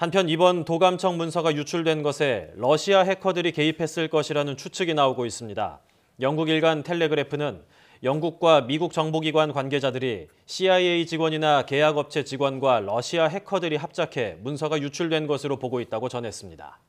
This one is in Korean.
한편 이번 도감청 문서가 유출된 것에 러시아 해커들이 개입했을 것이라는 추측이 나오고 있습니다. 영국 일간 텔레그래프는 영국과 미국 정보기관 관계자들이 CIA 직원이나 계약업체 직원과 러시아 해커들이 합작해 문서가 유출된 것으로 보고 있다고 전했습니다.